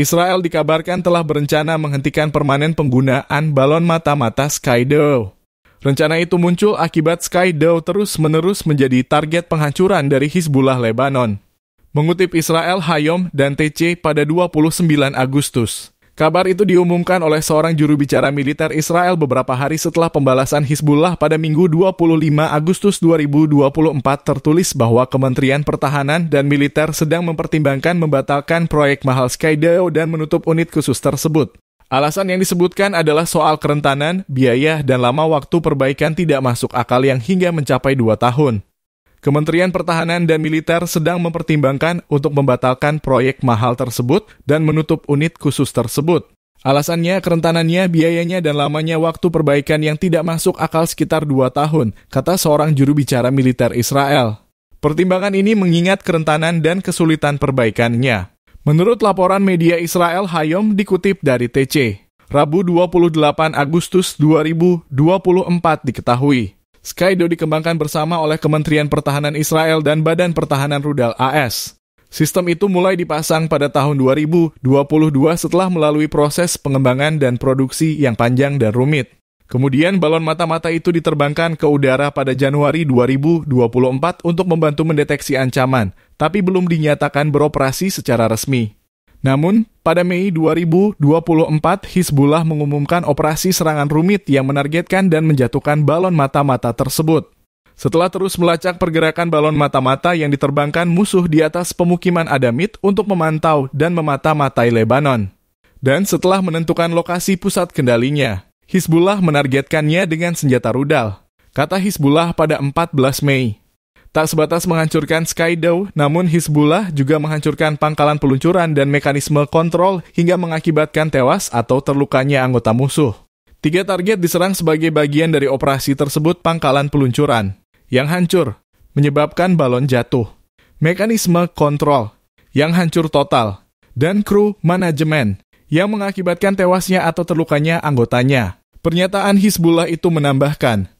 Israel dikabarkan telah berencana menghentikan permanen penggunaan balon mata-mata Skydow. Rencana itu muncul akibat Skydow terus-menerus menjadi target penghancuran dari Hizbullah Lebanon. Mengutip Israel Hayom dan TC pada 29 Agustus. Kabar itu diumumkan oleh seorang juru bicara militer Israel beberapa hari setelah pembalasan Hizbullah pada Minggu 25 Agustus 2024 tertulis bahwa Kementerian Pertahanan dan Militer sedang mempertimbangkan membatalkan proyek mahal Skydeo dan menutup unit khusus tersebut. Alasan yang disebutkan adalah soal kerentanan, biaya, dan lama waktu perbaikan tidak masuk akal yang hingga mencapai dua tahun. Kementerian Pertahanan dan Militer sedang mempertimbangkan untuk membatalkan proyek mahal tersebut dan menutup unit khusus tersebut. Alasannya, kerentanannya, biayanya, dan lamanya waktu perbaikan yang tidak masuk akal sekitar dua tahun, kata seorang juru bicara militer Israel. Pertimbangan ini mengingat kerentanan dan kesulitan perbaikannya. Menurut laporan media Israel Hayom dikutip dari TC, Rabu 28 Agustus 2024 diketahui. Skydo dikembangkan bersama oleh Kementerian Pertahanan Israel dan Badan Pertahanan Rudal AS. Sistem itu mulai dipasang pada tahun 2022 setelah melalui proses pengembangan dan produksi yang panjang dan rumit. Kemudian balon mata-mata itu diterbangkan ke udara pada Januari 2024 untuk membantu mendeteksi ancaman, tapi belum dinyatakan beroperasi secara resmi. Namun, pada Mei 2024, Hizbullah mengumumkan operasi serangan rumit yang menargetkan dan menjatuhkan balon mata-mata tersebut. Setelah terus melacak pergerakan balon mata-mata yang diterbangkan musuh di atas pemukiman Adamit untuk memantau dan memata-matai Lebanon. Dan setelah menentukan lokasi pusat kendalinya, Hizbullah menargetkannya dengan senjata rudal, kata Hizbullah pada 14 Mei. Tak sebatas menghancurkan Skydow, namun Hizbullah juga menghancurkan pangkalan peluncuran dan mekanisme kontrol hingga mengakibatkan tewas atau terlukanya anggota musuh. Tiga target diserang sebagai bagian dari operasi tersebut pangkalan peluncuran, yang hancur, menyebabkan balon jatuh, mekanisme kontrol, yang hancur total, dan kru manajemen, yang mengakibatkan tewasnya atau terlukanya anggotanya. Pernyataan Hizbullah itu menambahkan,